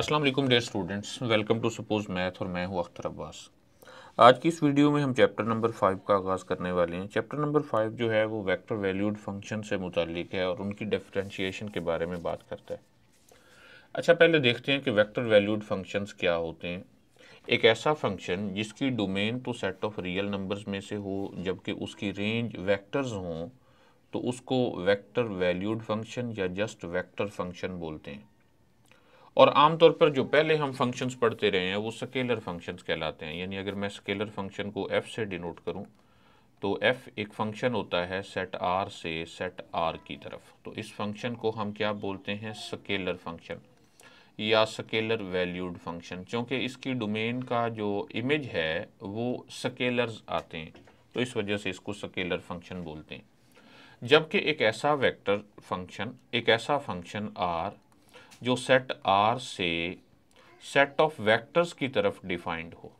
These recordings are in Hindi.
अस्सलाम वालेकुम dear students welcome to suppose math और मैं हूं अख्तर अब्बास आज की इस वीडियो में हम चैप्टर नंबर फाइव का आगाज़ करने वाले हैं चैप्टर नंबर फाइव जो है वो वेक्टर वैल्यूड फंक्शन से मुतलिक है और उनकी डिफ्रेंशिएशन के बारे में बात करता है अच्छा पहले देखते हैं कि वेक्टर वैल्यूड फंक्शंस क्या होते हैं एक ऐसा फंक्शन जिसकी डोमेन तो सेट ऑफ रियल नंबर्स में से हो जबकि उसकी रेंज वैक्टर्स हों तो उसको वैक्टर वैल्यूड फंक्शन या जस्ट वैक्टर फंक्शन बोलते हैं और आमतौर पर जो पहले हम फंक्शंस पढ़ते रहे हैं वो स्केलर फंक्शंस कहलाते हैं यानी अगर मैं स्केलर फंक्शन को एफ से डिनोट करूं तो एफ एक फंक्शन होता है सेट आर से सेट आर की तरफ तो इस फंक्शन को हम क्या बोलते हैं स्केलर फंक्शन या स्केलर वैल्यूड फंक्शन क्योंकि इसकी डोमेन का जो इमेज है वो स्केलर्स आते हैं तो इस वजह से इसको स्केलर फंक्शन बोलते हैं जबकि एक ऐसा वेक्टर फंक्शन एक ऐसा फंक्शन आर जो सेट आर से सेट ऑफ वेक्टर्स की तरफ डिफाइंड हो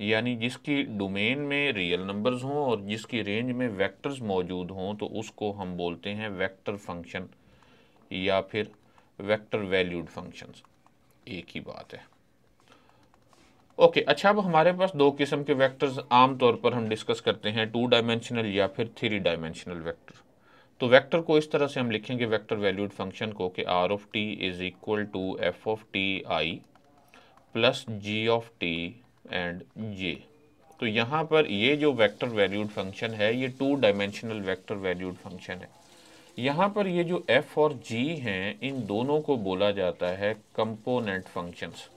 यानी जिसकी डोमेन में रियल नंबर्स हों और जिसकी रेंज में वेक्टर्स मौजूद हों तो उसको हम बोलते हैं वेक्टर फंक्शन या फिर वेक्टर वैल्यूड फंक्शंस एक ही बात है ओके अच्छा अब हमारे पास दो किस्म के वेक्टर्स आमतौर पर हम डिस्कस करते हैं टू डायमेंशनल या फिर थ्री डायमेंशनल वेक्टर तो वेक्टर को इस तरह से हम लिखेंगे वेक्टर वैल्यूड फंक्शन को कि R of T is equal to F of T I plus G of T and J तो यहाँ पर ये जो वेक्टर वैल्यूड फंक्शन है ये two dimensional vector valued function है यहाँ पर ये जो f और g हैं इन दोनों को बोला जाता है कंपोनेंट फंक्शंस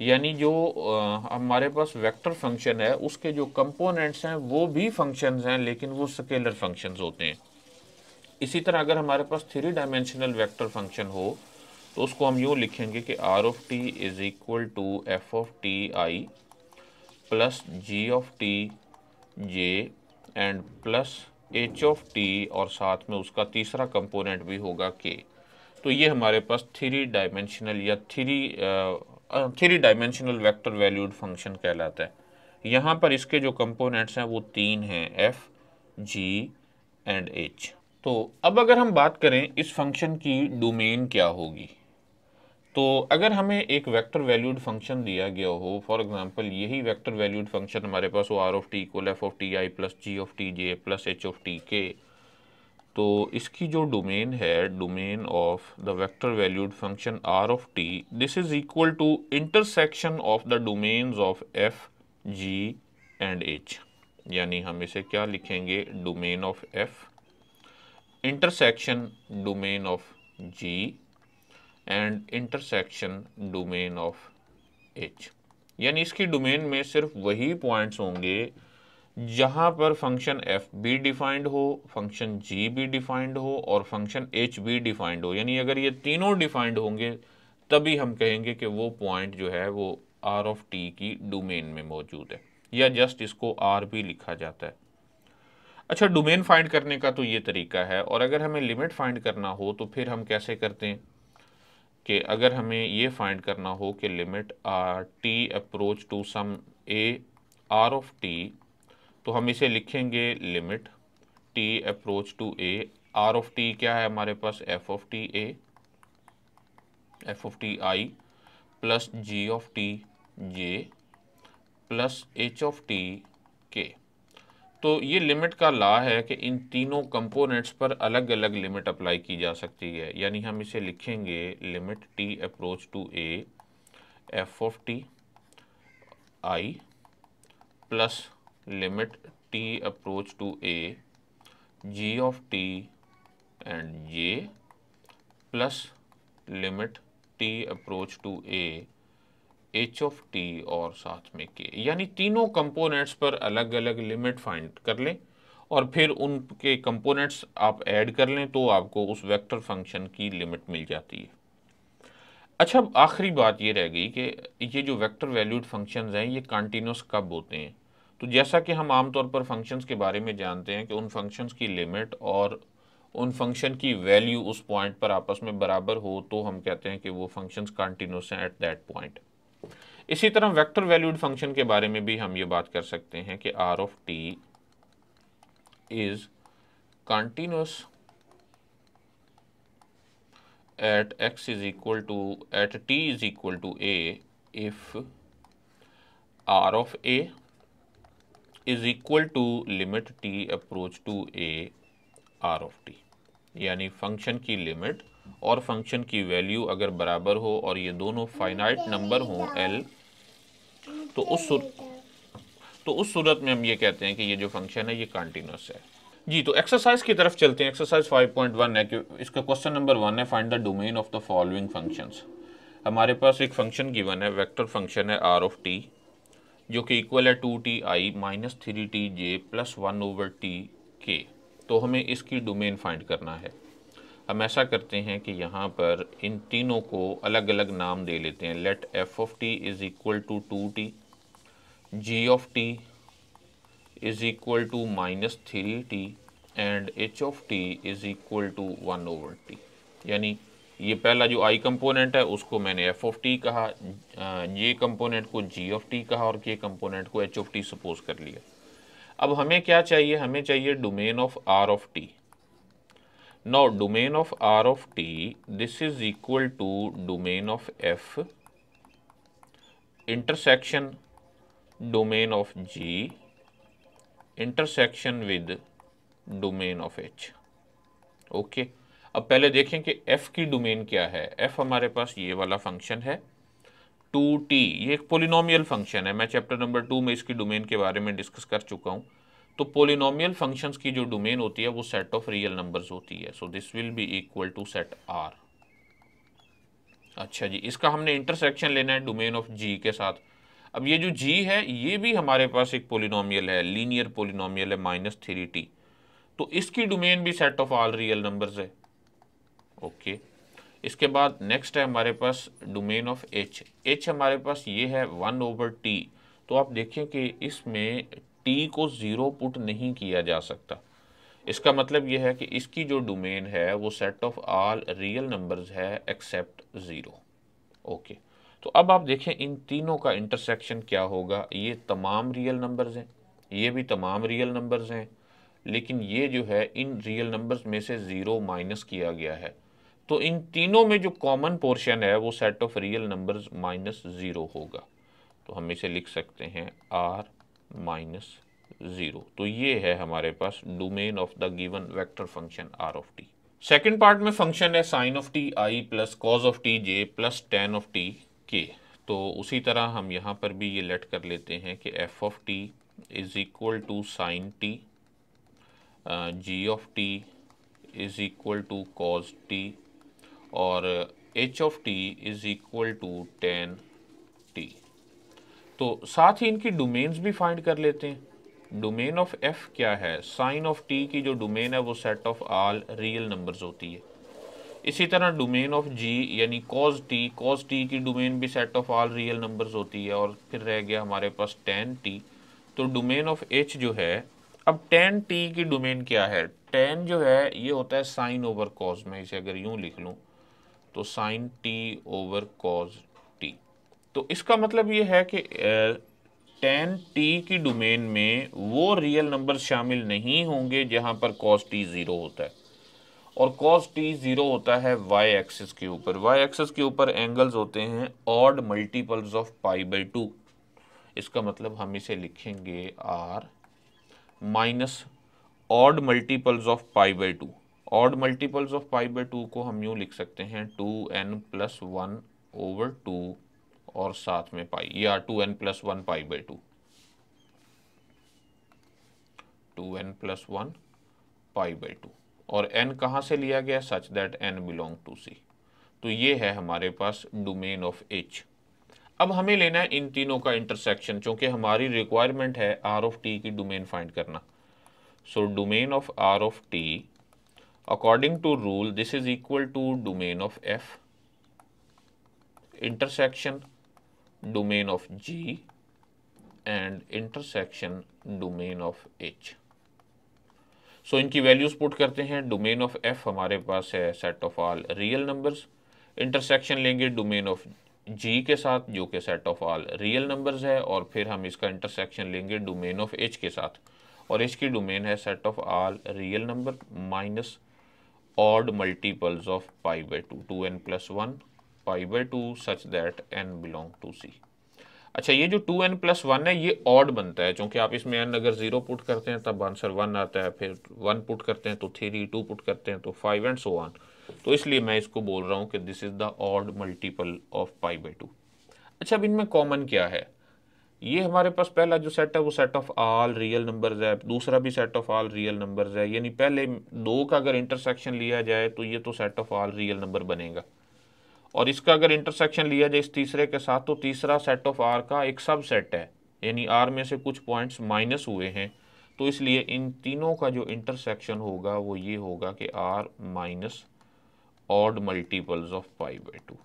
यानी जो आ, हमारे पास वेक्टर फंक्शन है उसके जो कंपोनेंट्स हैं वो भी फंक्शंस हैं लेकिन वो स्केलर फंक्शंस होते हैं इसी तरह अगर हमारे पास थ्री डायमेंशनल वेक्टर फंक्शन हो तो उसको हम यूँ लिखेंगे कि R of T is equal to F of T I plus G of T J and plus H of T और साथ में उसका तीसरा कंपोनेंट भी होगा के तो ये हमारे पास थ्री डायमेंशनल या three three dimensional vector valued function कहलाता है यहाँ पर इसके जो कंपोनेंट्स हैं वो तीन हैं एफ जी एंड एच तो अब अगर हम बात करें इस फंक्शन की डोमेन क्या होगी तो अगर हमें एक वेक्टर वैल्यूड फंक्शन दिया गया हो फॉर एग्जांपल यही वेक्टर वैल्यूड फंक्शन हमारे पास हो R of T equal F of T I plus G of T J plus H of T K तो इसकी जो डोमेन है domain of the vector valued function are of T this is equal to intersection of the domains of F G and H यानी हम इसे क्या लिखेंगे domain of F intersection domain of G and intersection domain of H यानी इसकी डोमेन में सिर्फ वही पॉइंट्स होंगे जहाँ पर फंक्शन एफ भी डिफाइंड हो फंक्शन जी भी डिफाइंड हो और फंक्शन एच भी डिफाइंड हो यानी अगर ये तीनों डिफाइंड होंगे तभी हम कहेंगे कि वो पॉइंट जो है वो आर ऑफ टी की डोमेन में मौजूद है या जस्ट इसको आर भी लिखा जाता है अच्छा डोमेन फाइंड करने का तो ये तरीका है और अगर हमें लिमिट फाइंड करना हो तो फिर हम कैसे करते हैं कि अगर हमें ये फाइंड करना हो कि limit R T approach to some A R of T तो हम इसे लिखेंगे limit T approach to A R of T क्या है हमारे पास F of T A F of T I plus G of T J plus H of T K तो ये लिमिट का ला है कि इन तीनों कंपोनेंट्स पर अलग अलग लिमिट अप्लाई की जा सकती है यानी हम इसे लिखेंगे limit T approach to A F of T I plus limit T approach to A G of T and J plus limit T approach to A H of T और साथ में के यानी तीनों कंपोनेंट्स पर अलग अलग लिमिट फाइंड कर लें और फिर उनके कंपोनेंट्स आप ऐड कर लें तो आपको उस वेक्टर फंक्शन की लिमिट मिल जाती है अच्छा आखिरी बात ये रह गई कि ये जो वेक्टर वैल्यूड फंक्शंस हैं ये कंटिन्यूस कब होते हैं तो जैसा कि हम आमतौर पर फंक्शंस के बारे में जानते हैं कि उन फंक्शंस की लिमिट और उन फंक्शन की वैल्यू उस पॉइंट पर आपस में बराबर हो तो हम कहते हैं कि वो फंक्शंस कंटिन्यूस हैं एट दैट पॉइंट इसी तरह वेक्टर वैल्यूड फंक्शन के बारे में भी हम ये बात कर सकते हैं कि R of T is continuous at X is equal to at T is equal to A if R of A is equal to limit T approach to A R of T यानी फंक्शन की लिमिट और फंक्शन की वैल्यू अगर बराबर हो और ये दोनों फाइनाइट नंबर हो एल तो उस सूर तो उस सूरत में हम ये कहते हैं कि ये जो फंक्शन है ये कंटिन्यूस है जी तो एक्सरसाइज की तरफ चलते हैं एक्सरसाइज 5.1 है कि इसका क्वेश्चन नंबर वन है find the domain of the following functions हमारे पास एक फंक्शन गिवन है वेक्टर फंक्शन है आर ऑफ टी जो कि इक्वल है to T I minus three T J plus one over T K तो हमें इसकी डोमेन फाइंड करना है हम ऐसा करते हैं कि यहाँ पर इन तीनों को अलग अलग नाम दे लेते हैं let F of T is equal to two T G of T is equal to minus three T and H of T is equal to one over T यानी ये पहला जो आई कंपोनेंट है उसको मैंने एफ ऑफ टी कहा अं, ये कंपोनेंट को जी ऑफ टी कहा और ये कंपोनेंट को एच ऑफ टी सपोज कर लिया अब हमें क्या चाहिए हमें चाहिए domain of R of T no domain of R of T this is equal to domain of F intersection domain of G intersection with domain of H okay अब पहले देखें कि एफ की डोमेन क्या है एफ हमारे पास ये वाला फंक्शन है टू टी ये एक पोलिनोमियल फंक्शन है मैं चैप्टर नंबर टू में इसकी डोमेन के बारे में डिस्कस कर चुका हूँ तो पोलिनोमियल फंक्शन की जो डोमेन होती है वो सेट ऑफ रियल नंबर्स होती है so this will be equal to set R अच्छा जी इसका हमने इंटरसेक्शन लेना है डोमेन ऑफ जी के साथ अब ये जो जी है ये भी हमारे पास एक पोलिनोमियल है लीनियर पोलिनोमियल है माइनस थ्री टी तो इसकी डोमेन भी set of all real numbers है ओके इसके बाद नेक्स्ट है हमारे पास डोमेन ऑफ एच एच हमारे पास ये है वन ओवर टी तो आप देखें कि इसमें टी को ज़ीरो पुट नहीं किया जा सकता इसका मतलब यह है कि इसकी जो डोमेन है वो set of all real numbers है एक्सेप्ट ज़ीरो ओके okay. तो अब आप देखें इन तीनों का इंटरसेक्शन क्या होगा ये तमाम रियल नंबर्स हैं ये भी तमाम रियल नंबर्स हैं लेकिन ये जो है इन रियल नंबर्स में से ज़ीरो माइनस किया गया है तो इन तीनों में जो कॉमन पोर्शन है वो set of real numbers minus zero होगा तो हम इसे लिख सकते हैं आर माइनस ज़ीरो तो ये है हमारे पास domain of the given vector function are of T second part में फंक्शन है sine of T I plus cos of T J plus tan of T K तो उसी तरह हम यहाँ पर भी ये लेट कर लेते हैं कि F of T is equal to sine T G of T is equal to cos T और H of T is equal to tan T तो साथ ही इनकी डोमेन्स भी फाइंड कर लेते हैं डोमेन ऑफ एफ क्या है साइन ऑफ टी की जो डोमेन है वो set of all real numbers होती है इसी तरह डोमेन ऑफ जी यानी कॉज टी कॉज टी की डोमेन भी set of all real numbers होती है और फिर रह गया हमारे पास टेन टी तो डोमेन ऑफ एच जो है अब टेन टी की डोमेन क्या है टेन जो है ये होता है साइन ओवर कॉज में इसे अगर यूं लिख लूँ तो sine T over cos T तो इसका मतलब ये है कि टेन टी की डोमेन में वो रियल नंबर शामिल नहीं होंगे जहाँ पर कॉज टी ज़ीरो होता है और कॉस टी ज़ीरो होता है वाई एक्सिस के ऊपर वाई एक्सिस के ऊपर एंगल्स होते हैं odd multiples of pi by two इसका मतलब हम इसे लिखेंगे R minus odd multiples of pi by two odd multiples of pi by two को हम यूँ लिख सकते हैं two N plus one over two और साथ में पाई या two N plus one pi by two two N plus one pi by two और एन कहाँ से लिया गया such that N belong to C तो ये है हमारे पास डोमेन ऑफ एच अब हमें लेना है इन तीनों का इंटरसेक्शन चूंकि हमारी रिक्वायरमेंट है आर ऑफ टी की डोमेन फाइंड करना so domain of R of T according to rule this is equal to domain of F intersection domain of G and intersection domain of H. So so, इनकी वैल्यूज पुट करते हैं डोमेन ऑफ एफ हमारे पास है set of all real numbers intersection लेंगे डोमेन ऑफ जी के साथ जो कि set of all real numbers है और फिर हम इसका इंटरसेक्शन लेंगे डोमेन ऑफ एच के साथ और एच की डोमेन है set of all real number minus odd multiples of pi by two two N plus one pi by two such that N belong to C अच्छा ये जो टू एन प्लस वन है ये ऑड बनता है क्योंकि आप इसमें एन अगर जीरो पुट करते हैं तब आंसर वन आता है फिर वन पुट करते हैं तो थ्री टू पुट करते हैं तो फाइव एंड सो वन तो इसलिए मैं इसको बोल रहा हूँ कि this is the odd multiple of pi by two अच्छा अब इनमें कॉमन क्या है ये हमारे पास पहला जो सेट है वो set of all real numbers है दूसरा भी set of all real numbers है यानी पहले दो का अगर इंटरसेक्शन लिया जाए तो ये तो set of all real number बनेगा और इसका अगर इंटरसेक्शन लिया जाए इस तीसरे के साथ तो तीसरा सेट ऑफ आर का एक सेट है यानी आर में से कुछ पॉइंट्स माइनस हुए हैं तो इसलिए इन तीनों का जो इंटरसेक्शन होगा वो ये होगा कि R minus odd multiples of pi by two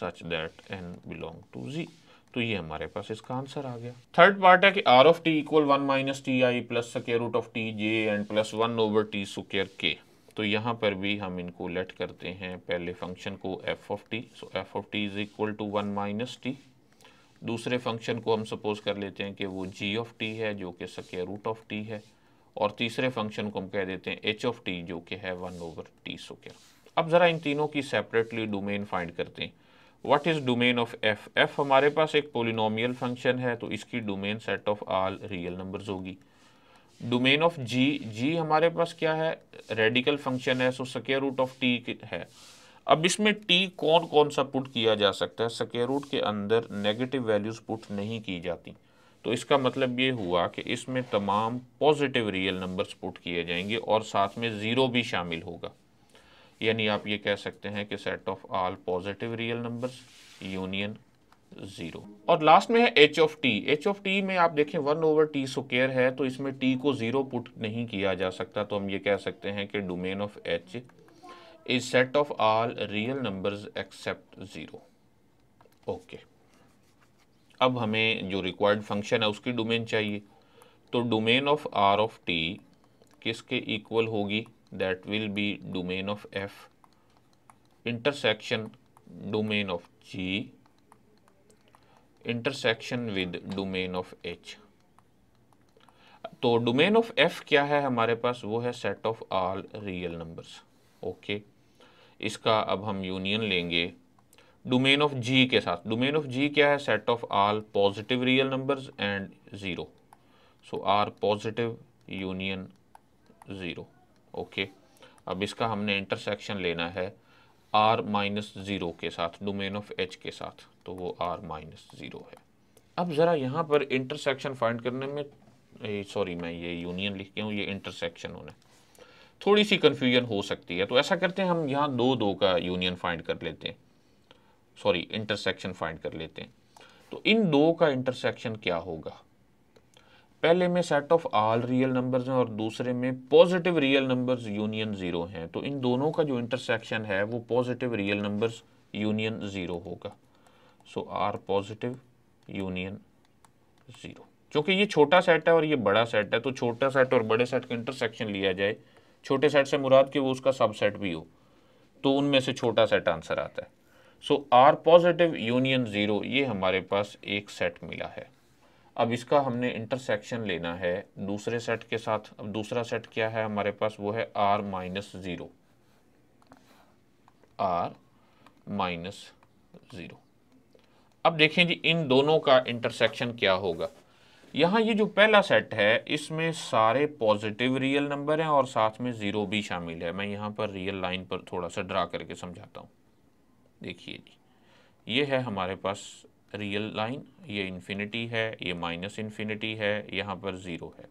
such that N belong to Z तो ये हमारे पास इसका आंसर आ गया थर्ड पार्ट है कि R of T equal one minus T I plus square root of T J and plus one over T square K तो यहाँ पर भी हम इनको लेट करते हैं पहले फंक्शन को F of T so F of T is equal to one minus T दूसरे फंक्शन को हम सपोज कर लेते हैं कि वो जी ऑफ टी है जो कि सके रूट ऑफ टी है और तीसरे फंक्शन को हम कह देते हैं एच ऑफ टी जो कि है वन ओवर टी सो अब ज़रा इन तीनों की सेपरेटली डोमेन फाइंड करते हैं what is domain of F F हमारे पास एक पोलिनोमियल फंक्शन है तो इसकी domain set of all real numbers होगी डोमेन ऑफ जी जी हमारे पास क्या है रेडिकल फंक्शन है so square root of T है अब इसमें टी कौन कौन सा पुट किया जा सकता है स्केयर रूट के अंदर नेगेटिव वैल्यूज पुट नहीं की जाती तो इसका मतलब ये हुआ कि इसमें तमाम पॉजिटिव रियल नंबर्स पुट किए जाएंगे और साथ में ज़ीरो भी शामिल होगा यानी आप ये कह सकते हैं कि set of all positive real numbers union zero और लास्ट में है H of T H of T में आप देखें वन ओवर टी सुकेयर है तो इसमें टी को जीरो पुट नहीं किया जा सकता तो हम ये कह सकते हैं कि domain of H is set of all real numbers except zero okay अब हमें जो रिक्वायर्ड फंक्शन है उसकी डोमेन चाहिए तो domain of R of T किसके इक्वल होगी that will be domain of F intersection domain of G intersection with domain of H तो डोमेन ऑफ एफ क्या है हमारे पास वो है set of all real numbers okay इसका अब हम यूनियन लेंगे डोमेन ऑफ जी के साथ डोमेन ऑफ जी क्या है set of all positive real numbers and zero so R positive union zero okay अब इसका हमने इंटरसेक्शन लेना है आर माइनस ज़ीरो के साथ डोमेन ऑफ एच के साथ तो वो आर माइनस ज़ीरो है अब ज़रा यहाँ पर इंटरसेक्शन फाइंड करने में सॉरी मैं ये यूनियन लिख के हूँ ये इंटरसेक्शन होना थोड़ी सी कन्फ्यूजन हो सकती है तो ऐसा करते हैं हम यहाँ दो दो का यूनियन फाइंड कर लेते हैं सॉरी इंटरसेक्शन फाइंड कर लेते हैं तो इन दो का इंटरसेक्शन क्या होगा पहले में set of all real numbers हैं और दूसरे में positive real numbers union zero हैं तो इन दोनों का जो इंटरसेक्शन है वो positive real numbers union zero होगा so R positive union zero क्योंकि ये छोटा सेट है और ये बड़ा सेट है तो छोटा सेट और बड़े सेट का इंटरसेक्शन लिया जाए छोटे सेट से मुराद कि वो उसका सबसेट भी हो तो उनमें से छोटा सेट आंसर आता है so R positive union zero ये हमारे पास एक सेट मिला है अब इसका हमने इंटरसेक्शन लेना है दूसरे सेट के साथ अब दूसरा सेट क्या है हमारे पास वो है R minus zero R minus zero अब देखें जी इन दोनों का इंटरसेक्शन क्या होगा यहाँ ये जो पहला सेट है इसमें सारे पॉजिटिव रियल नंबर हैं और साथ में ज़ीरो भी शामिल है मैं यहाँ पर रियल लाइन पर थोड़ा सा ड्रा करके समझाता हूँ देखिए जी ये है हमारे पास रियल लाइन ये इन्फिनिटी है ये माइनस इन्फिनिटी है यहाँ पर ज़ीरो है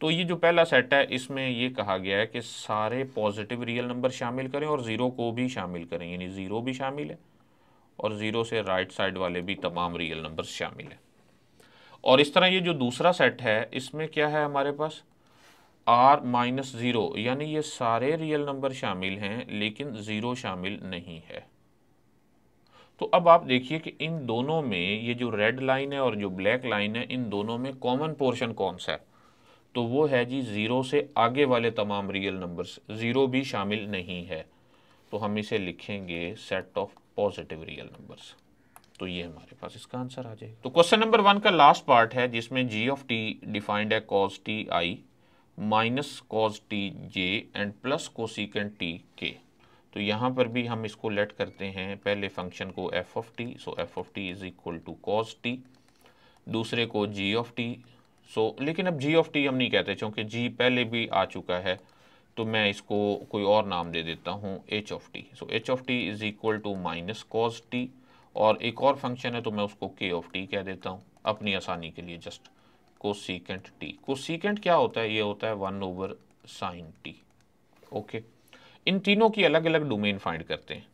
तो ये जो पहला सेट है इसमें ये कहा गया है कि सारे पॉजिटिव रियल नंबर शामिल करें और ज़ीरो को भी शामिल करें यानी ज़ीरो भी शामिल है और ज़ीरो से राइट साइड वाले भी तमाम रियल नंबर शामिल हैं और इस तरह ये जो दूसरा सेट है इसमें क्या है हमारे पास आर माइनस ज़ीरो यानी ये सारे रियल नंबर शामिल हैं लेकिन ज़ीरो शामिल नहीं है तो अब आप देखिए कि इन दोनों में ये जो रेड लाइन है और जो ब्लैक लाइन है इन दोनों में कॉमन पोर्शन कौन सा है तो वो है जी ज़ीरो से आगे वाले तमाम रियल नंबर्स ज़ीरो भी शामिल नहीं है तो हम इसे लिखेंगे set of positive real numbers तो ये हमारे पास इसका आंसर आ जाएगा तो क्वेश्चन नंबर वन का लास्ट पार्ट है जिसमें जी ऑफ टी डिफाइंड है cos T I minus cos T J and plus cosecant T K तो यहाँ पर भी हम इसको लेट करते हैं पहले फंक्शन को F of T so F of T is equal to cos T दूसरे को जी ऑफ टी सो लेकिन अब जी ऑफ टी हम नहीं कहते क्योंकि जी पहले भी आ चुका है तो मैं इसको कोई और नाम दे देता हूँ H of T so H of T is equal to minus cos T और एक और फंक्शन है तो मैं उसको के ऑफ टी कह देता हूँ अपनी आसानी के लिए जस्ट को सीकेंट टी को सीकेंट क्या होता है ये होता है one over sine T okay okay. इन तीनों की अलग अलग डोमेन फाइंड करते हैं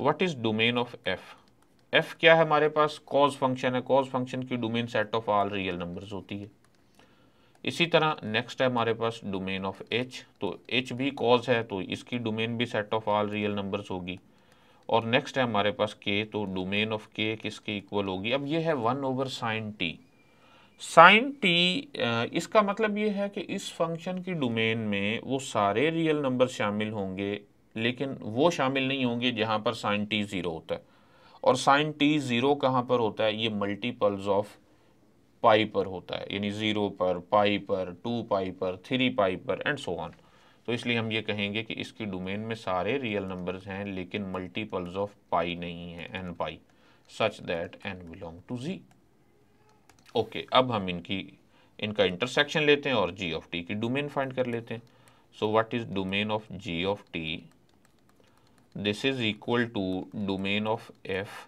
what is domain of F F क्या है हमारे पास कॉज फंक्शन है कॉज फंक्शन की domain set of all real numbers होती है इसी तरह नेक्स्ट है हमारे पास डोमेन ऑफ एच तो एच भी कॉज है तो इसकी डोमेन भी set of all real numbers होगी और नेक्स्ट है हमारे पास के तो डोमेन ऑफ के किसके इक्वल होगी अब ये है one over sine T sine T इसका मतलब ये है कि इस फंक्शन की डोमेन में वो सारे रियल नंबर शामिल होंगे लेकिन वो शामिल नहीं होंगे जहाँ पर साइन टी ज़ीरो होता है और साइन टी ज़ीरो कहाँ पर होता है ये मल्टीपल्स ऑफ पाई पर होता है यानी ज़ीरो पर पाई पर टू पाई पर थ्री पाई पर एंड सो ऑन तो इसलिए हम ये कहेंगे कि इसकी डोमेन में सारे रियल नंबर्स हैं लेकिन मल्टीपल्स ऑफ पाई नहीं है N pi such that N belong to Z okay okay, अब हम इनकी इनका इंटरसेक्शन लेते हैं और जी ऑफ टी की डोमेन फाइंड कर लेते हैं so what is domain of G of T this is equal to domain of F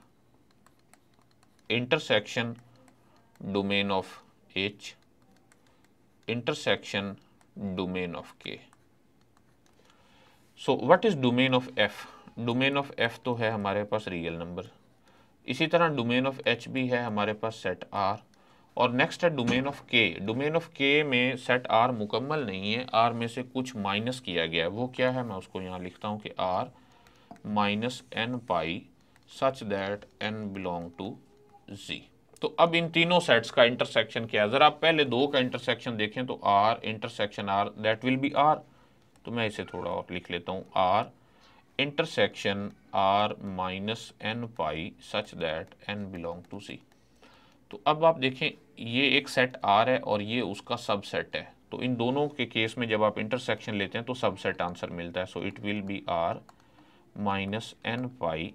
intersection domain of H intersection domain of K so what is domain of F domain of F तो है हमारे पास रियल नंबर इसी तरह डोमेन ऑफ एच भी है हमारे पास सेट आर और नेक्स्ट है domain of K domain of K में सेट आर मुकम्मल नहीं है आर में से कुछ माइनस किया गया है वो क्या है मैं उसको यहाँ लिखता हूँ कि R minus N pi such that N belong to Z तो अब इन तीनों सेट्स का इंटरसेक्शन क्या है ज़रा आप पहले दो का इंटरसेक्शन देखें तो R intersection R that will be R तो मैं इसे थोड़ा और लिख लेता हूँ R intersection R minus N pi such that N belong to C तो अब आप देखें ये एक सेट आर है और ये उसका सबसेट है तो इन दोनों के केस में जब आप इंटरसेक्शन लेते हैं तो सबसेट आंसर मिलता है so it will be R minus N pi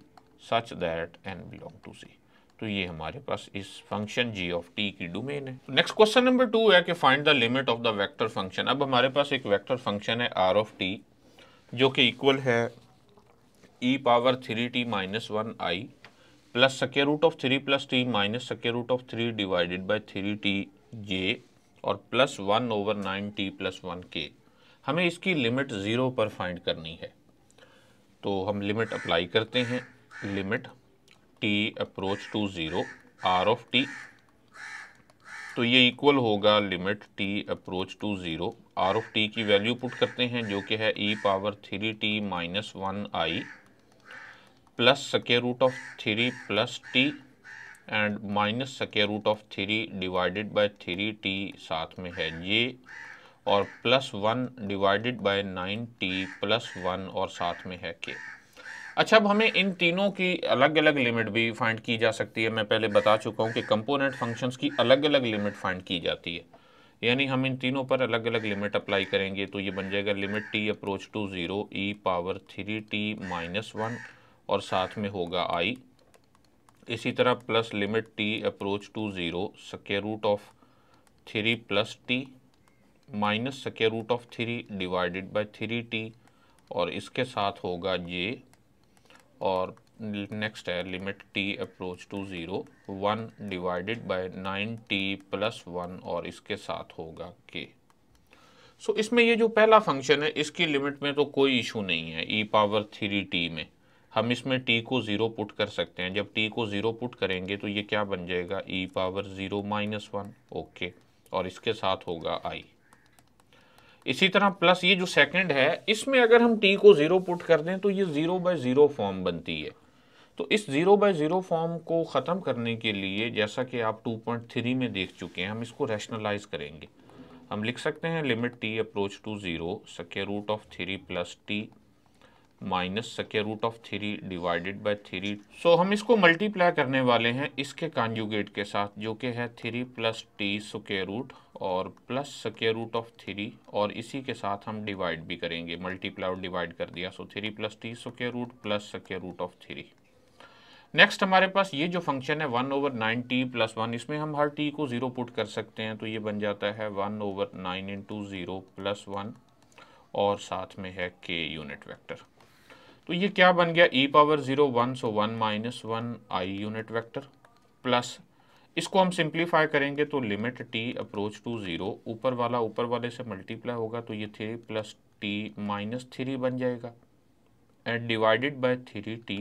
such that N belong to C तो ये हमारे पास इस फंक्शन जी ऑफ टी की डोमेन है नेक्स्ट क्वेश्चन नंबर टू है कि find the limit of the vector function अब हमारे पास एक वेक्टर फंक्शन है आर ऑफ टी जो कि इक्वल है E power three T minus one I plus square root of three plus T minus square root of three divided by three T J और plus one over nine T plus one K हमें इसकी लिमिट ज़ीरो पर फाइंड करनी है तो हम लिमिट अप्लाई करते हैं limit T approach to zero are of T तो ये इक्वल होगा limit T approach to zero are of T की वैल्यू पुट करते हैं जो कि है E power three T minus one I plus square root of three plus T and minus square root of three divided by three T साथ में है ये और plus one divided by nine T plus one और साथ में है के अच्छा अब हमें इन तीनों की अलग अलग लिमिट भी फाइंड की जा सकती है मैं पहले बता चुका हूँ कि कंपोनेंट फंक्शंस की अलग अलग लिमिट फाइंड की जाती है यानी हम इन तीनों पर अलग अलग लिमिट अप्लाई करेंगे तो ये बन जाएगा limit T approach to zero E power three T minus one और साथ में होगा आई इसी तरह plus limit T approach to zero square root of three plus T minus square root of three divided by three T और इसके साथ होगा ये और नेक्स्ट है limit T approach to zero one divided by nine T plus one और इसके साथ होगा के सो so, इसमें ये जो पहला फंक्शन है इसकी लिमिट में तो कोई इशू नहीं है ई पावर थ्री टी में हम इसमें टी को ज़ीरो पुट कर सकते हैं जब टी को ज़ीरो पुट करेंगे तो ये क्या बन जाएगा E power zero minus one okay और इसके साथ होगा आई इसी तरह प्लस ये जो सेकंड है इसमें अगर हम टी को ज़ीरो पुट कर दें तो ये ज़ीरो बाय ज़ीरो फॉर्म बनती है तो इस ज़ीरो बाय ज़ीरो फॉर्म को ख़त्म करने के लिए जैसा कि आप थ्री में देख चुके हैं हम इसको रैशनलाइज करेंगे हम लिख सकते हैं limit T approach to zero square root of three plus T minus square root of three divided by three so हम इसको मल्टीप्लाई करने वाले हैं इसके कॉन्जुगेट के साथ जो कि है three plus T square root और plus square root of three और इसी के साथ हम डिवाइड भी करेंगे मल्टीप्लाई और डिवाइड कर दिया so three plus T square root plus square root of three next हमारे पास ये जो फंक्शन है one over nine T plus one इसमें हम हर टी को ज़ीरो पुट कर सकते हैं तो ये बन जाता है one over nine into zero plus one और साथ में है के यूनिट वेक्टर तो ये क्या बन गया e power zero one so one minus one I unit vector plus इसको हम सिंप्लीफाई करेंगे तो limit T approach to zero ऊपर वाला ऊपर वाले से मल्टीप्लाई होगा तो ये three plus T minus three बन जाएगा and divided by three T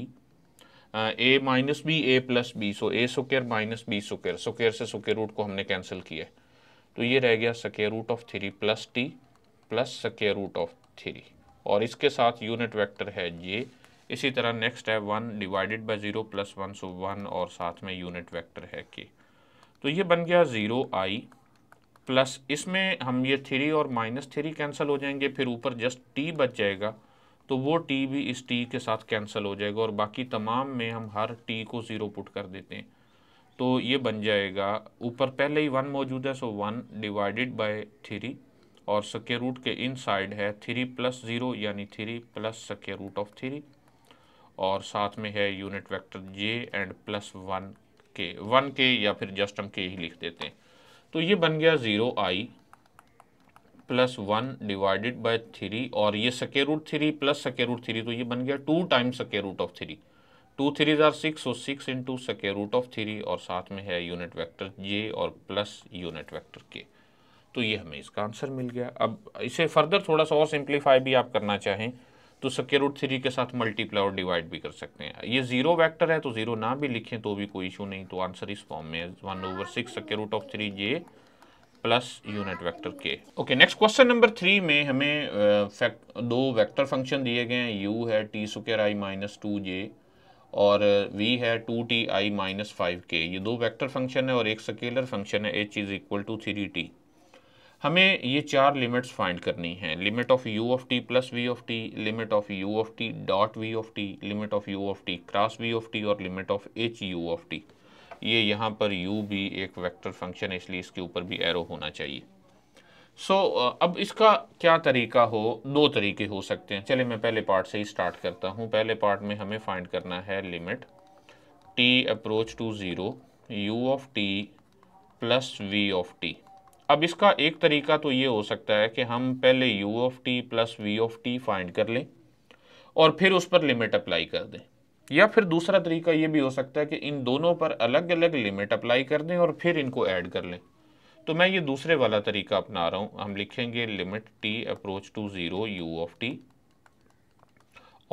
A minus B A plus B so A square minus B square square से सुकेयर रूट को हमने कैंसिल किया तो ये रह गया square root of three plus T plus square root of three और इसके साथ यूनिट वेक्टर है ये इसी तरह नेक्स्ट है one divided by zero plus one so one और साथ में यूनिट वेक्टर है के तो ये बन गया ज़ीरो आई प्लस इसमें हम ये थ्री और माइनस थ्री कैंसिल हो जाएंगे फिर ऊपर जस्ट टी बच जाएगा तो वो टी भी इस टी के साथ कैंसिल हो जाएगा और बाकी तमाम में हम हर टी को ज़ीरो पुट कर देते हैं तो ये बन जाएगा ऊपर पहले ही वन मौजूद है so one divided by three और सके रूट के इन साइड है थ्री प्लस ज़ीरो यानी three plus square root of three और साथ में है unit vector j and plus one k one k या फिर जस्ट हम के ही लिख देते हैं तो ये बन गया zero i plus one divided by three और ये square root three plus square root three तो ये बन गया two time square root of three two three ज़ार सिक्स और six into square root of three और साथ में है यूनिट वेक्टर जे और प्लस यूनिट वेक्टर के तो ये हमें इसका आंसर मिल गया अब इसे फर्दर थोड़ा सा और सिंप्लीफाई भी आप करना चाहें तो सके रूट थ्री के साथ मल्टीप्लाई और डिवाइड भी कर सकते हैं ये जीरो वेक्टर है तो जीरो ना भी लिखें तो भी कोई इशू नहीं तो आंसर इस फॉर्म में one over six square root of three j plus unit vector k okay next question number three में हमें दो वैक्टर फंक्शन दिए गए हैं यू है टी सुकेर आई माइनस टू जे और वी है to T I minus five k ये दो वैक्टर फंक्शन है और एक सकेलर फंक्शन है h is equal to three t हमें ये चार लिमिट्स फाइंड करनी है limit of u of t plus v of t limit of u of t dot v of t limit of u of t cross v of T और limit of h u of t ये यहाँ पर u भी एक वेक्टर फंक्शन है इसलिए इसके ऊपर भी एरो होना चाहिए सो so, अब इसका क्या तरीका हो दो तरीके हो सकते हैं चले मैं पहले पार्ट से ही स्टार्ट करता हूँ पहले पार्ट में हमें फाइंड करना है limit T approach to zero u of t plus v of t अब इसका एक तरीका तो ये हो सकता है कि हम पहले u of t plus v of t find कर लें और फिर उस पर लिमिट अप्लाई कर दें या फिर दूसरा तरीका ये भी हो सकता है कि इन दोनों पर अलग अलग लिमिट अप्लाई कर दें और फिर इनको ऐड कर लें तो मैं ये दूसरे वाला तरीका अपना रहा हूँ हम लिखेंगे limit T approach to zero u of T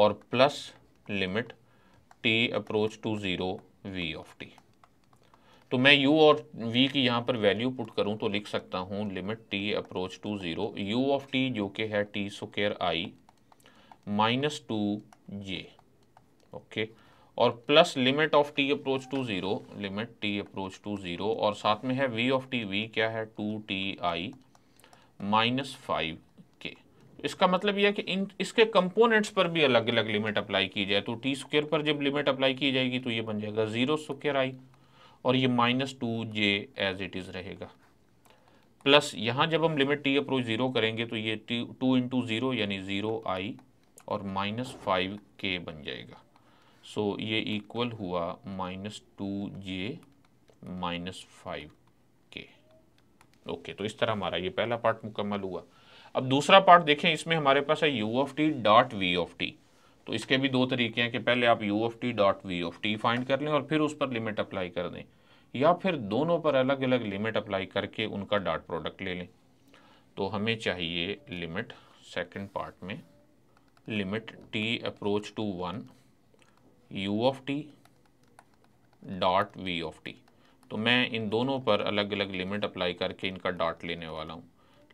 और plus limit T approach to zero v of T तो मैं u और v की यहाँ पर वैल्यू पुट करूँ तो लिख सकता हूँ limit t approach to zero u of t जो कि है t square i minus two j okay और plus limit of t approach to zero limit T approach to zero और साथ में है वी ऑफ टी वी क्या है to T I minus five k इसका मतलब यह है कि इन इसके कंपोनेंट्स पर भी अलग अलग लिमिट अप्लाई की जाए तो टी स्क्र पर जब लिमिट अप्लाई की जाएगी तो ये बन जाएगा ज़ीरो स्क्र आई और ये minus two j as it is रहेगा प्लस यहाँ जब हम लिमिट टी अप्रोच ज़ीरो करेंगे तो ये टी टू इंटू ज़ीरो यानी ज़ीरो आई और माइनस फाइव के बन जाएगा सो so, ये इक्वल हुआ minus two j minus five k okay तो इस तरह हमारा ये पहला पार्ट मुकम्मल हुआ अब दूसरा पार्ट देखें इसमें हमारे पास है u of t dot v of T तो इसके भी दो तरीके हैं कि पहले आप u of t dot v of t find कर लें और फिर उस पर लिमिट अप्लाई कर दें या फिर दोनों पर अलग अलग लिमिट अप्लाई करके उनका डॉट प्रोडक्ट ले लें तो हमें चाहिए लिमिट सेकंड पार्ट में limit T approach to one u of t dot v of T तो मैं इन दोनों पर अलग अलग लिमिट अप्लाई करके इनका डॉट लेने वाला हूँ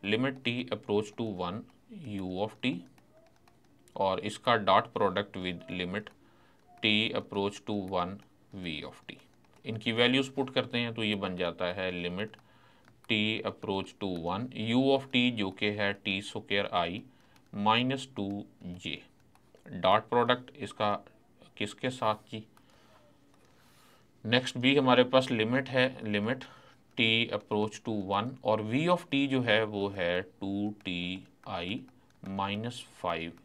limit T approach to one u of T और इसका dot product with limit T approach to one v of t इनकी वैल्यूज़ पुट करते हैं तो ये बन जाता है limit T approach to one u of T जो कि है t square i minus two j dot product इसका किसके साथ जी नेक्स्ट भी हमारे पास लिमिट है limit T approach to one और वी ऑफ टी जो है वो है to T I minus five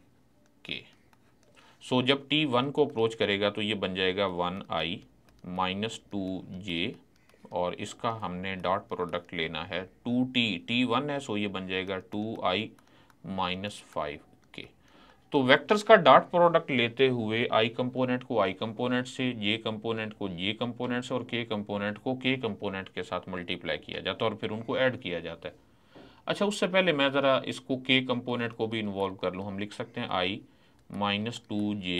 k so जब टी वन को अप्रोच करेगा तो ये बन जाएगा one i minus two j और इसका हमने डॉट प्रोडक्ट लेना है टू टी टी वन है सो ये बन जाएगा to i minus five k तो वेक्टर्स का डॉट प्रोडक्ट लेते हुए आई कंपोनेंट को आई कंपोनेंट से जे कंपोनेंट को जे कंपोनेंट से और के कंपोनेंट को के कंपोनेंट के साथ मल्टीप्लाई किया जाता है और फिर उनको ऐड किया जाता है अच्छा उससे पहले मैं ज़रा इसको के कंपोनेंट को भी इन्वॉल्व कर लूँ हम लिख सकते हैं i minus two j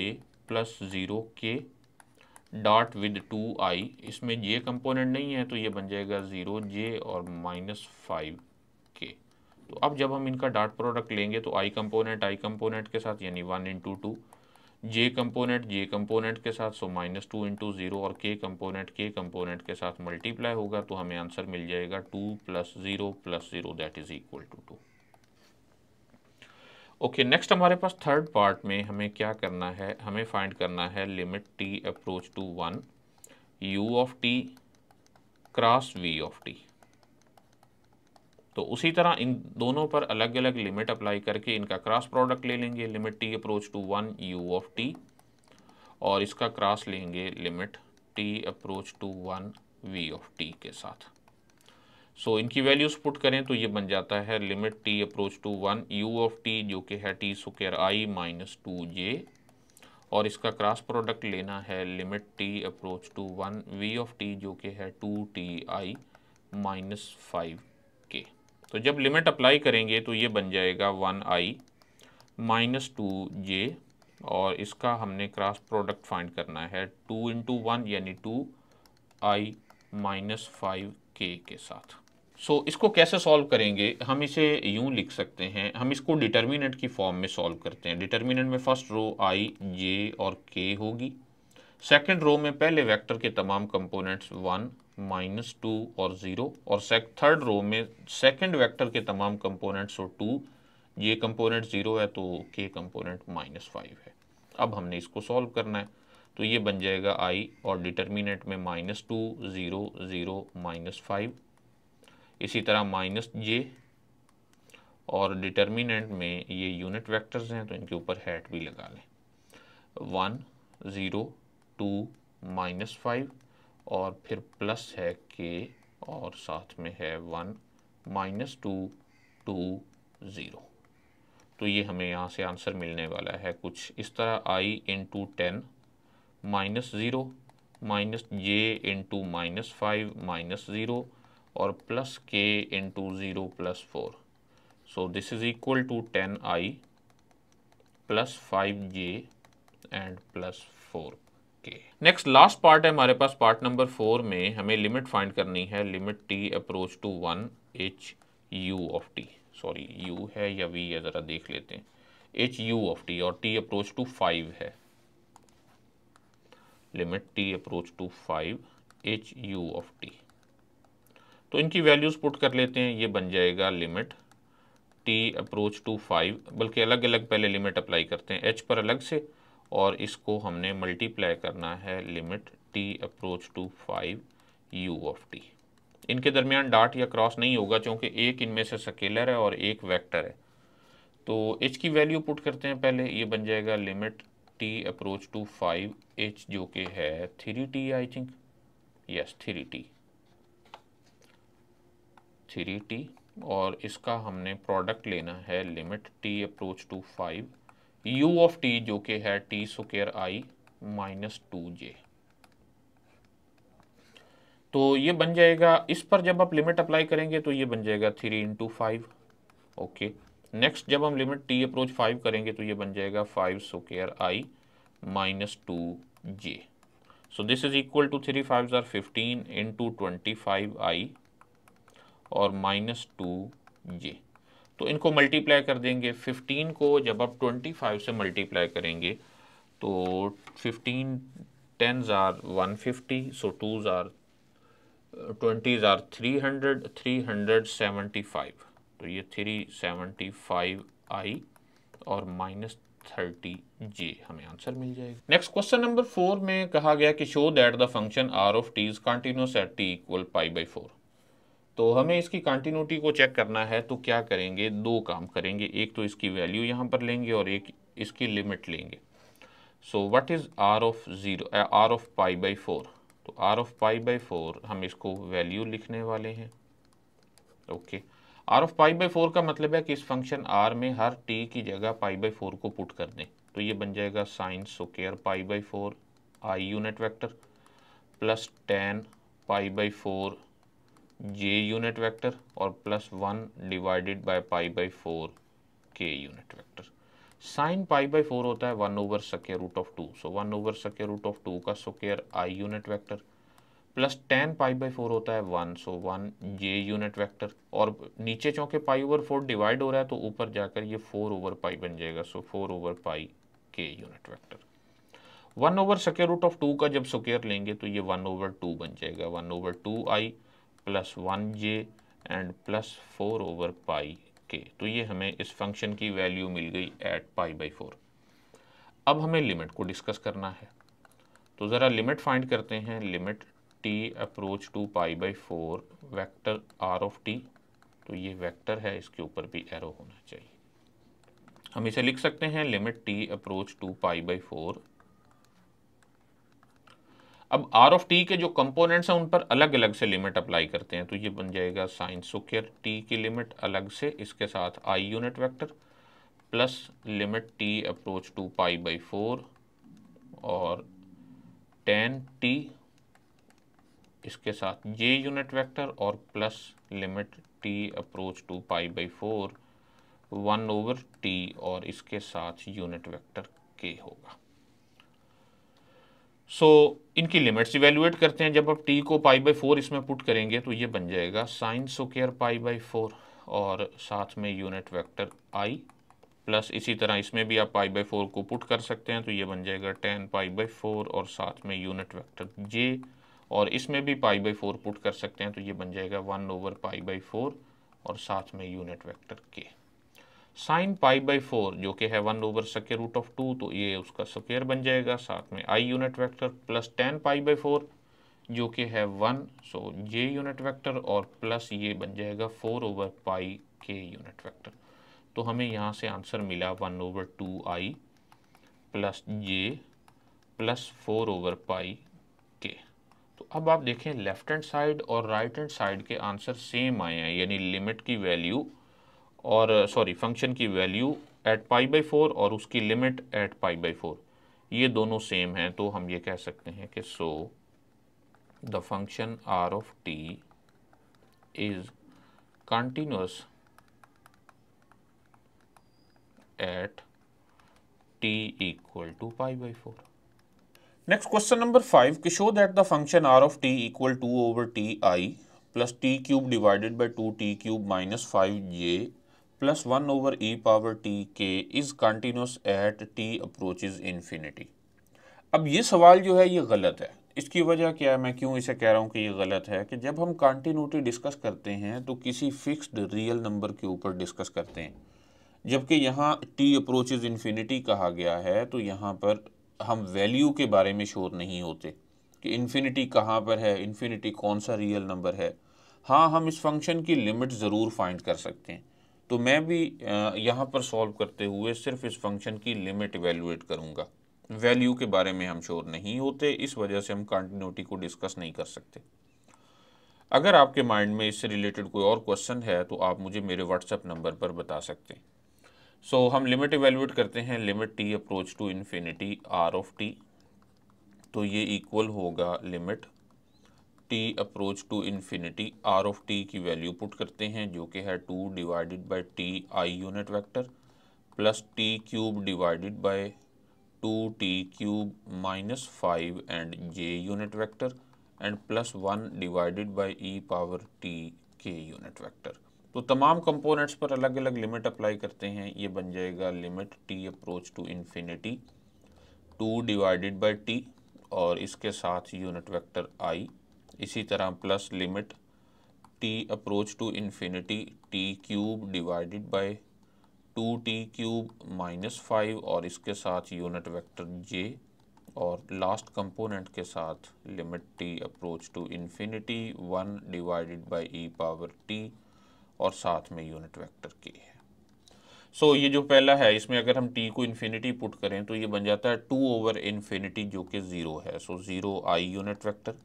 plus zero k dot with two i इसमें जे कंपोनेंट नहीं है तो ये बन जाएगा ज़ीरो जे और माइनस फाइव के तो अब जब हम इनका डॉट प्रोडक्ट लेंगे तो आई कंपोनेंट आई कंपोनेंट के साथ यानी one into two j component j component के साथ so minus two into zero और के कंपोनेंट के कंपोनेंट के साथ मल्टीप्लाई होगा तो हमें आंसर मिल जाएगा two plus zero plus zero that is equal to two okay okay, next हमारे पास थर्ड पार्ट में हमें क्या करना है हमें फाइंड करना है limit T approach to one u of t cross v of T तो उसी तरह इन दोनों पर अलग अलग लिमिट अप्लाई करके इनका क्रॉस प्रोडक्ट ले लेंगे limit T approach to one u of T और इसका क्रॉस लेंगे limit T approach to one v of T के साथ सो so, इनकी वैल्यूज पुट करें तो ये बन जाता है limit T approach to one u of T जो कि है t square i minus two j और इसका क्रॉस प्रोडक्ट लेना है limit T approach to one v of T जो कि है to T I minus five k तो जब लिमिट अप्लाई करेंगे तो ये बन जाएगा one i minus two j और इसका हमने क्रॉस प्रोडक्ट फाइंड करना है टू इंटू वन यानी two i minus five k के साथ सो so, इसको कैसे सॉल्व करेंगे हम इसे यूं लिख सकते हैं हम इसको डिटर्मिनेंट की फॉर्म में सॉल्व करते हैं डिटर्मिनेंट में फर्स्ट रो आई जे और के होगी सेकंड रो में पहले वेक्टर के तमाम कंपोनेंट्स वन माइनस टू और ज़ीरो और थर्ड रो में सेकंड वेक्टर के तमाम कंपोनेंट्स और टू ये कंपोनेंट ज़ीरो है तो के कंपोनेंट माइनस फाइव है अब हमने इसको सॉल्व करना है तो ये बन जाएगा आई और डिटर्मिनेंट में minus two zero zero minus five इसी तरह माइनस जे और डिटर्मिनेंट में ये यूनिट वेक्टर्स हैं तो इनके ऊपर हैट भी लगा लें one zero two minus five और फिर प्लस है के और साथ में है one minus two two zero तो ये हमें यहाँ से आंसर मिलने वाला है कुछ इस तरह i into ten minus zero minus j into minus five minus zero और plus k into zero plus four so this is equal to ten i plus five j and plus four k next last part है हमारे पास पार्ट नंबर फोर में हमें लिमिट फाइंड करनी है limit T approach to one h u of t sorry u है या वी है ज़रा देख लेते हैं एच यू ऑफ टी और टी अप्रोच टू फाइव है limit T approach to five h u of T तो इनकी वैल्यूज़ पुट कर लेते हैं ये बन जाएगा limit T approach to five बल्कि अलग अलग पहले लिमिट अप्लाई करते हैं एच पर अलग से और इसको हमने मल्टीप्लाई करना है limit T approach to five u of t इनके दरमियान डॉट या क्रॉस नहीं होगा क्योंकि एक इनमें से सकेलर है और एक वैक्टर है तो एच की वैल्यू पुट करते हैं पहले ये बन जाएगा limit T approach to five h जो कि है three t I think yes three t three T और इसका हमने प्रोडक्ट लेना है limit T approach to five u of T जो कि है t square i minus two j तो ये बन जाएगा इस पर जब आप लिमिट अप्लाई करेंगे तो ये बन जाएगा three into five okay next जब हम लिमिट टी अप्रोच फाइव करेंगे तो ये बन जाएगा five square i minus two j so this is equal to three five fifteen into twenty five i और माइनस टू जे तो इनको मल्टीप्लाई कर देंगे 15 को जब आप 25 से मल्टीप्लाई करेंगे तो 15 tens are fifty so twos are three are seventy five तो ये थ्री फाइव आई और माइनस थर्टी जे हमें आंसर मिल जाएगा नेक्स्ट क्वेश्चन नंबर फोर में कहा गया कि show that the function are of T is continuous at t equal pi by four तो हमें इसकी कंटिन्यूटी को चेक करना है तो क्या करेंगे दो काम करेंगे एक तो इसकी वैल्यू यहाँ पर लेंगे और एक इसकी लिमिट लेंगे so what is r of zero are of pi by four तो r of pi by four हम इसको वैल्यू लिखने वाले हैं okay r of pi by four का मतलब है कि इस फंक्शन आर में हर टी की जगह पाई बाई फोर को पुट कर दें तो ये बन जाएगा sine square pi by four i unit vector plus ten pi by four j unit vector और plus one divided by pi by four k unit vector sine pi by four होता है one over square root of two so one over square root of two का square i unit vector plus ten pi by four होता है one so one j unit vector और नीचे चौंके पाई ओवर फोर डिवाइड हो रहा है तो ऊपर जाकर ये फोर ओवर पाई बन जाएगा so four over pi k unit vector one over square root of two का जब सुकेयर लेंगे तो ये वन ओवर टू बन जाएगा one over two i plus one j and plus four over pi k तो ये हमें इस फंक्शन की वैल्यू मिल गई एट पाई बाई फोर अब हमें लिमिट को डिस्कस करना है तो ज़रा लिमिट फाइंड करते हैं limit T approach to pi by four vector r of T तो ये वेक्टर है इसके ऊपर भी एरो होना चाहिए हम इसे लिख सकते हैं limit T approach to pi by four अब आर ऑफ टी के जो कंपोनेंट्स हैं उन पर अलग अलग से लिमिट अप्लाई करते हैं तो ये बन जाएगा साइन सुकेयर टी की लिमिट अलग से इसके साथ i unit vector plus limit T approach to pi by four और टेन टी इसके साथ जे यूनिट वेक्टर और plus limit T approach to pi by four one over t और इसके साथ यूनिट वेक्टर के होगा सो so, इनकी लिमिट्स इवेलुएट करते हैं जब आप टी को पाई बाई फोर इसमें पुट करेंगे तो ये बन जाएगा sine square pi by four और साथ में यूनिट वेक्टर आई प्लस इसी तरह इसमें भी आप पाई बाई फोर को पुट कर सकते हैं तो ये बन जाएगा टेन पाई बाई फोर और साथ में यूनिट वेक्टर जे और इसमें भी पाई बाई फोर पुट कर सकते हैं तो ये बन जाएगा one over pi by four और साथ में unit vector k sine pi by four जो कि है one over square root of two तो ये उसका स्केयर बन जाएगा साथ में i unit vector plus ten pi by four जो कि है one so j unit vector और प्लस ये बन जाएगा four over pi k unit vector तो हमें यहाँ से आंसर मिला one over two i plus j plus four over pi k तो अब आप देखें लेफ्ट हैंड साइड और राइट हैंड साइड के आंसर सेम आए हैं यानी लिमिट की वैल्यू और सॉरी फंक्शन की value at pi by four और उसकी limit at pi by four ये दोनों सेम हैं तो हम ये कह सकते हैं कि so the function are of T is continuous at t equal to pi by four next question number five कि show that the function are of T equal to over t I plus t cube divided by two t cube minus five j plus 1 over e power t k is continuous at t approaches infinity अब ये सवाल जो है ये गलत है इसकी वजह क्या है मैं क्यों इसे कह रहा हूँ कि ये गलत है कि जब हम कंटिन्यूटी डिस्कस करते हैं तो किसी फिक्स्ड रियल नंबर के ऊपर डिस्कस करते हैं जबकि यहाँ टी अप्रोचेज इन्फिनिटी कहा गया है तो यहाँ पर हम वैल्यू के बारे में शोर नहीं होते कि इन्फिनिटी कहाँ पर है इन्फिनिटी कौन सा रियल नंबर है हाँ हम इस फंक्शन की लिमिट ज़रूर फाइंड कर सकते हैं तो मैं भी यहाँ पर सॉल्व करते हुए सिर्फ इस फंक्शन की लिमिट वैल्यूएट करूँगा वैल्यू के बारे में हम श्योर नहीं होते इस वजह से हम कंटिन्यूटी को डिस्कस नहीं कर सकते अगर आपके माइंड में इससे रिलेटेड कोई और क्वेश्चन है तो आप मुझे मेरे व्हाट्सएप नंबर पर बता सकते हैं सो so, हम लिमिट एवेल्यूएट करते हैं limit T approach to infinity r of T तो ये इक्वल होगा limit T approach to infinity r of T की वैल्यू पुट करते हैं जो कि है two divided by t i unit vector plus t cube divided by two t cube minus five and j unit vector and plus one divided by e power t k unit vector तो तमाम कंपोनेंट्स पर अलग अलग लिमिट अप्लाई करते हैं ये बन जाएगा limit T approach to infinity two divided by t और इसके साथ यूनिट वेक्टर आई इसी तरह plus limit T approach to infinity t cube divided by two t cube minus five और इसके साथ यूनिट वेक्टर जे और लास्ट कंपोनेंट के साथ limit T approach to infinity one divided by e power t और साथ में यूनिट वेक्टर के है सो so, ये जो पहला है इसमें अगर हम टी को इन्फिनिटी पुट करें तो ये बन जाता है टू ओवर इन्फिनिटी जो कि ज़ीरो है so zero i unit vector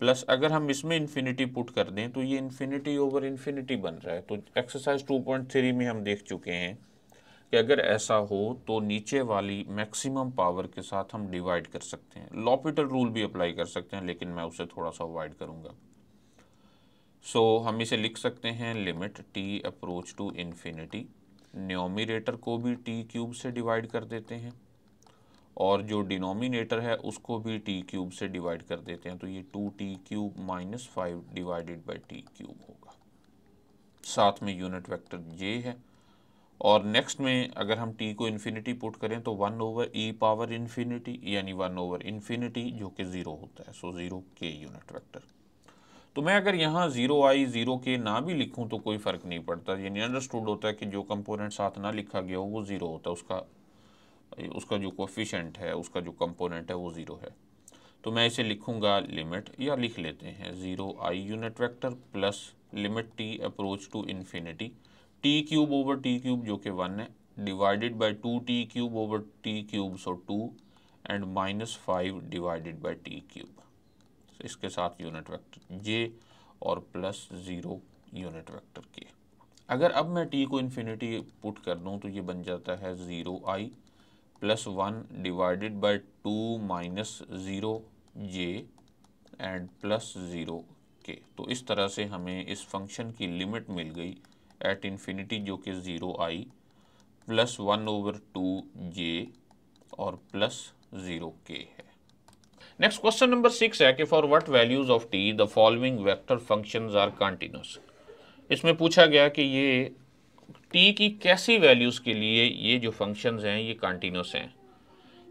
plus अगर हम इसमें इन्फिनिटी पुट कर दें तो ये इन्फिनिटी ओवर इन्फिनिटी बन रहा है तो एक्सरसाइज 2.3 में हम देख चुके हैं कि अगर ऐसा हो तो नीचे वाली मैक्सिमम पावर के साथ हम डिवाइड कर सकते हैं लॉपिटल रूल भी अप्लाई कर सकते हैं लेकिन मैं उसे थोड़ा सा अवॉइड करूँगा सो so, हम इसे लिख सकते हैं limit T approach to infinity numerator को भी टी क्यूब से डिवाइड कर देते हैं और जो डिनोमिनेटर है उसको भी टी क्यूब से डिवाइड कर देते हैं तो ये two t cube minus five divided by t cube होगा साथ में यूनिट वेक्टर जे है और नेक्स्ट में अगर हम टी को इन्फिनिटी पुट करें तो one over e power infinity यानी वन ओवर इन्फिनिटी जो कि ज़ीरो होता है so zero k unit vector तो मैं अगर यहाँ ज़ीरो आई ज़ीरो के ना भी लिखूँ तो कोई फ़र्क नहीं पड़ता यानी अंडरस्टूड होता है कि जो कंपोनेंट साथ ना लिखा गया हो वो ज़ीरो होता है उसका उसका जो कोफिशेंट है उसका जो कंपोनेंट है वो ज़ीरो है तो मैं इसे लिखूंगा लिमिट या लिख लेते हैं zero i unit vector plus limit T approach to infinity t cube over t cube जो कि वन है divided by two t cube over t cube so two and minus five divided by t cube इसके साथ यूनिट वेक्टर जे और प्लस ज़ीरो यूनिट वैक्टर के अगर अब मैं टी को इन्फिनिटी पुट कर दूँ तो ये बन जाता है zero i plus one divided by two minus zero j and plus zero k तो इस तरह से हमें इस फंक्शन की लिमिट मिल गई एट इन्फिनिटी जो कि zero i plus one over two j और प्लस ज़ीरो के है नेक्स्ट क्वेश्चन नंबर सिक्स है कि for what values of t the following vector functions are continuous इसमें पूछा गया कि ये टी की कैसी वैल्यूज़ के लिए ये जो फंक्शन हैं ये कॉन्टीन्यूस हैं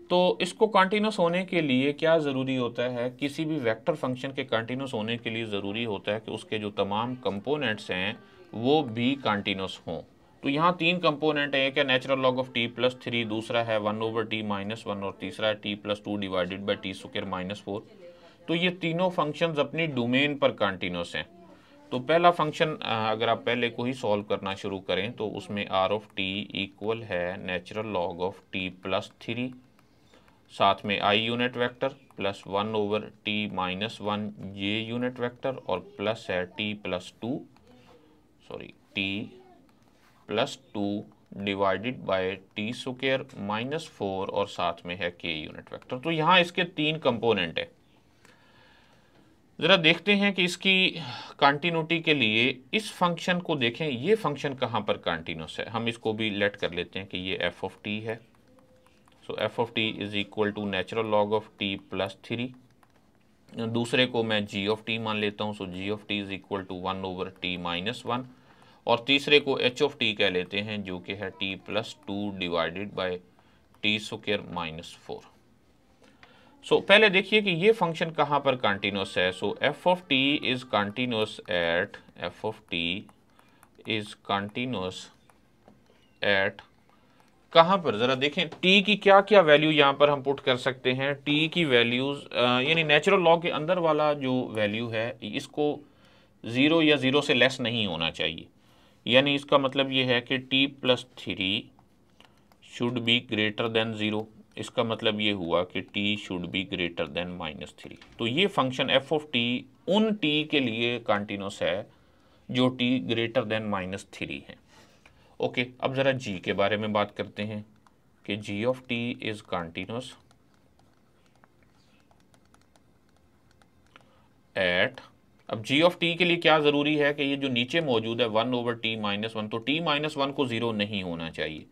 तो इसको कॉन्टीन्यूस होने के लिए क्या ज़रूरी होता है किसी भी वेक्टर फंक्शन के कॉन्टीन्यूस होने के लिए ज़रूरी होता है कि उसके जो तमाम कंपोनेंट्स हैं वो भी कॉन्टीन्यूस हों तो यहाँ तीन कंपोनेंट है एक है natural log of t plus three दूसरा है one over t minus one और तीसरा है t plus two divided by t square minus four तो ये तीनों फंक्शंस अपनी डोमेन पर कॉन्टीन्यूस हैं तो पहला फंक्शन अगर आप पहले को ही सॉल्व करना शुरू करें तो उसमें आर ऑफ टी इक्वल है natural log of t plus three साथ में i unit vector plus one over t minus one ये यूनिट वेक्टर और प्लस है t plus two sorry t plus two divided by t square minus four और साथ में है के यूनिट वेक्टर तो यहाँ इसके तीन कंपोनेंट है ज़रा देखते हैं कि इसकी कॉन्टीन्यूटी के लिए इस फंक्शन को देखें ये फंक्शन कहाँ पर कॉन्टीन्यूस है हम इसको भी लेट कर लेते हैं कि ये एफ ऑफ टी है so F of T is equal to natural log of t plus three दूसरे को मैं जी ऑफ टी मान लेता हूँ so g of T is equal to one over t minus one और तीसरे को एच ऑफ टी कह लेते हैं जो कि है t plus two divided by t square minus four so so, पहले देखिए कि ये फंक्शन कहाँ पर कंटिन्यूस है so F of T is continuous at f of T is continuous at कहाँ पर ज़रा देखें टी की क्या क्या वैल्यू यहाँ पर हम पुट कर सकते हैं टी की वैल्यूज़ यानी नेचुरल लॉ के अंदर वाला जो वैल्यू है इसको ज़ीरो या ज़ीरो से लेस नहीं होना चाहिए यानी इसका मतलब ये है कि t plus three should be greater than zero इसका मतलब ये हुआ कि t should be greater than minus three तो ये फंक्शन एफ ऑफ टी उन टी के लिए कॉन्टीन्यूस है जो t greater than minus three है ओके अब ज़रा जी के बारे में बात करते हैं कि g of T is continuous at अब जी ऑफ टी के लिए क्या ज़रूरी है कि ये जो नीचे मौजूद है one over t minus one तो टी माइनस वन को ज़ीरो नहीं होना चाहिए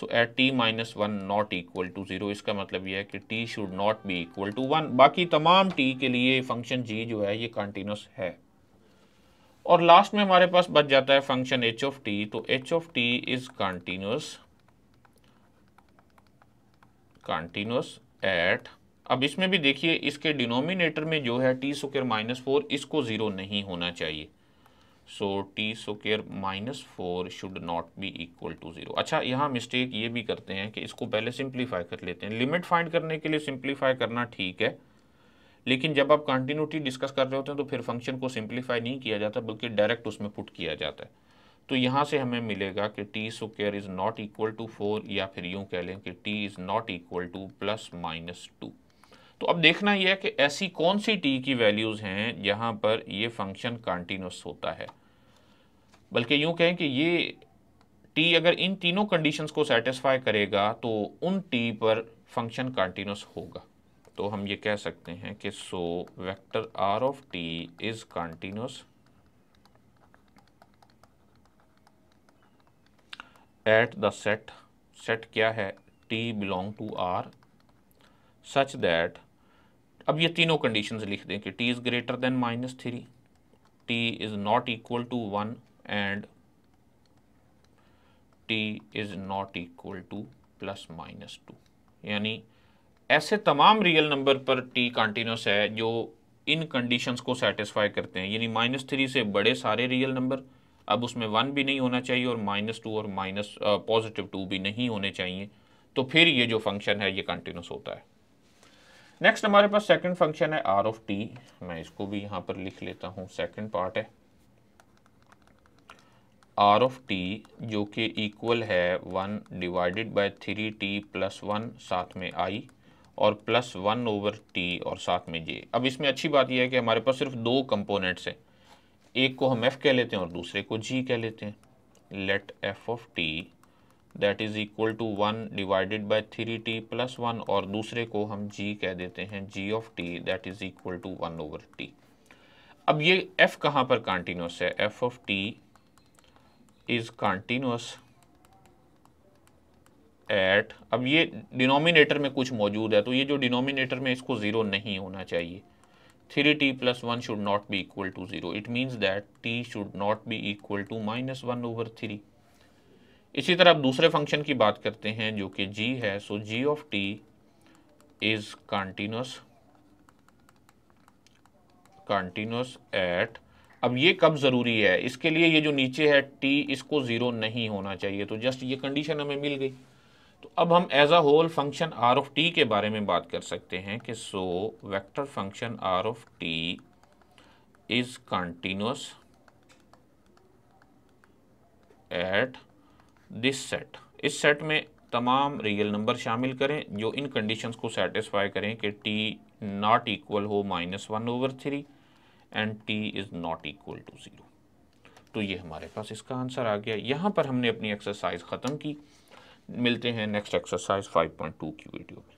so at t minus one not equal to zero इसका मतलब यह है कि t should not be equal to one बाकी तमाम टी के लिए फंक्शन जी जो है ये कंटिन्यूस है और लास्ट में हमारे पास बच जाता है फंक्शन एच ऑफ टी तो h of T is continuous continuous at अब इसमें भी देखिए इसके डिनोमिनेटर में जो है टी स्क्र माइनस फोर इसको ज़ीरो नहीं होना चाहिए सो टी सो minus four should not be equal to zero अच्छा यहाँ मिस्टेक ये भी करते हैं कि इसको पहले सिंप्लीफाई कर लेते हैं लिमिट फाइंड करने के लिए सिंप्लीफाई करना ठीक है लेकिन जब आप कंटिन्यूटी डिस्कस कर रहे होते हैं तो फिर फंक्शन को सिंप्लीफाई नहीं किया जाता बल्कि डायरेक्ट उसमें पुट किया जाता है तो यहाँ से हमें मिलेगा कि टी सो is not equal to four या फिर यूँ कह लें कि t is not equal to plus minus two तो अब देखना यह है कि ऐसी कौन सी टी की वैल्यूज़ हैं जहां पर यह फंक्शन कॉन्टीन्यूस होता है बल्कि यूं कहें कि ये टी अगर इन तीनों कंडीशंस को सेटिस्फाई करेगा तो उन टी पर फंक्शन कॉन्टिन्यूस होगा तो हम ये कह सकते हैं कि so vector r of T is continuous at the set set क्या है t belong to r such that अब ये तीनों कंडीशंस लिख दें कि t is greater than minus three t is not equal to one and t is not equal to plus minus two यानी ऐसे तमाम रियल नंबर पर टी कंटिन्यूस है जो इन कंडीशंस को सेटिस्फाई करते हैं यानी माइनस थ्री से बड़े सारे रियल नंबर अब उसमें वन भी नहीं होना चाहिए और माइनस टू और माइनस पॉजिटिव टू भी नहीं होने चाहिए तो फिर ये जो फंक्शन है ये कंटिन्यूस होता है नेक्स्ट हमारे पास सेकंड फंक्शन है आर ऑफ टी मैं इसको भी यहाँ पर लिख लेता हूँ सेकंड पार्ट है आर ऑफ टी जो कि इक्वल है one divided by three T plus one साथ में आई और प्लस वन ओवर टी और साथ में जे अब इसमें अच्छी बात यह है कि हमारे पास सिर्फ दो कंपोनेंट्स हैं एक को हम एफ कह लेते हैं और दूसरे को जी कह लेते हैं let F of T that is equal to one divided by three T plus one और दूसरे को हम जी कह देते हैं G of T that is equal to one over T अब ये एफ़ कहाँ पर कॉन्टीन्यूस है F of T is continuous at अब ये डिनोमिनेटर में कुछ मौजूद है तो ये जो डिनोमिनेटर में इसको ज़ीरो नहीं होना चाहिए three T plus one should not be equal to zero it means that t should not be equal to minus one over three इसी तरह आप दूसरे फंक्शन की बात करते हैं जो कि g है so g of t is continuous continuous at अब ये कब ज़रूरी है इसके लिए ये जो नीचे है t इसको ज़ीरो नहीं होना चाहिए तो जस्ट ये कंडीशन हमें मिल गई तो अब हम as a whole function are of T के बारे में बात कर सकते हैं कि so vector function are of T is continuous at this set इस सेट में तमाम रियल नंबर शामिल करें जो इन कंडीशंस को सेटिस्फाई करें कि टी नॉट इक्वल हो minus one over three and t is not equal to zero तो ये हमारे पास इसका आंसर आ गया यहाँ पर हमने अपनी एक्सरसाइज ख़त्म की मिलते हैं नेक्स्ट एक्सरसाइज 5.2 की वीडियो में